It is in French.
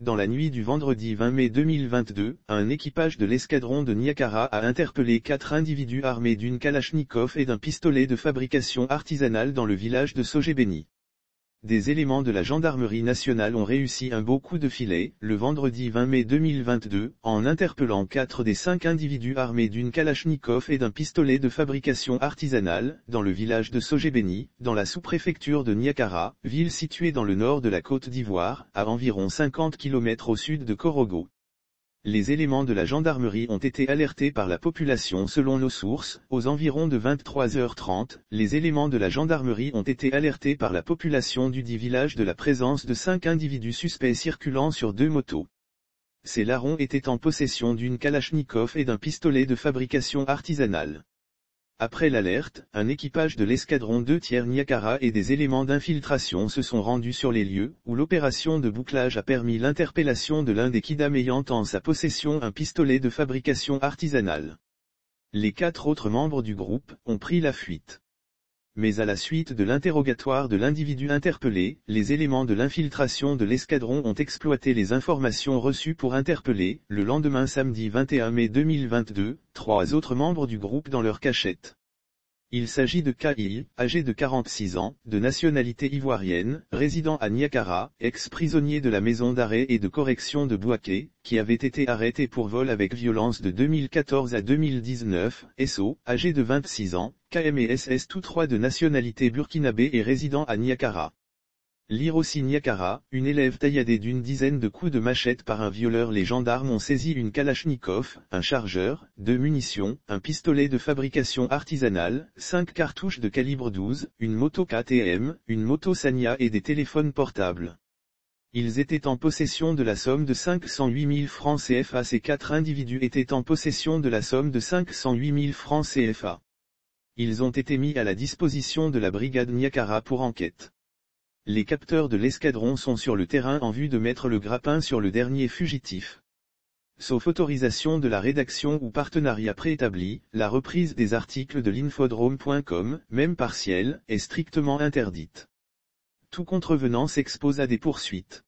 Dans la nuit du vendredi 20 mai 2022, un équipage de l'escadron de Niakara a interpellé quatre individus armés d'une kalachnikov et d'un pistolet de fabrication artisanale dans le village de Sojebeni des éléments de la gendarmerie nationale ont réussi un beau coup de filet, le vendredi 20 mai 2022, en interpellant quatre des cinq individus armés d'une kalachnikov et d'un pistolet de fabrication artisanale, dans le village de Sogebeni, dans la sous-préfecture de Niakara, ville située dans le nord de la Côte d'Ivoire, à environ 50 km au sud de Korogo. Les éléments de la gendarmerie ont été alertés par la population selon nos sources, aux environs de 23h30, les éléments de la gendarmerie ont été alertés par la population du dit village de la présence de cinq individus suspects circulant sur deux motos. Ces larrons étaient en possession d'une kalachnikov et d'un pistolet de fabrication artisanale. Après l'alerte, un équipage de l'escadron 2 tiers Niakara et des éléments d'infiltration se sont rendus sur les lieux, où l'opération de bouclage a permis l'interpellation de l'un des kidam ayant en sa possession un pistolet de fabrication artisanale. Les quatre autres membres du groupe ont pris la fuite mais à la suite de l'interrogatoire de l'individu interpellé, les éléments de l'infiltration de l'escadron ont exploité les informations reçues pour interpeller, le lendemain samedi 21 mai 2022, trois autres membres du groupe dans leur cachette. Il s'agit de K.I., âgé de 46 ans, de nationalité ivoirienne, résident à Niakara, ex-prisonnier de la maison d'arrêt et de correction de Bouaké, qui avait été arrêté pour vol avec violence de 2014 à 2019, SO, âgé de 26 ans, KM et SS tous trois de nationalité burkinabé et résident à Niakara. Lirosi Niakara, une élève tailladée d'une dizaine de coups de machette par un violeur les gendarmes ont saisi une kalachnikov, un chargeur, deux munitions, un pistolet de fabrication artisanale, cinq cartouches de calibre 12, une moto KTM, une moto Sanya et des téléphones portables. Ils étaient en possession de la somme de 508 000 francs CFA. Ces quatre individus étaient en possession de la somme de 508 000 francs CFA. Ils ont été mis à la disposition de la brigade Niakara pour enquête les capteurs de l'escadron sont sur le terrain en vue de mettre le grappin sur le dernier fugitif. Sauf autorisation de la rédaction ou partenariat préétabli, la reprise des articles de l'infodrome.com, même partielle, est strictement interdite. Tout contrevenant s'expose à des poursuites.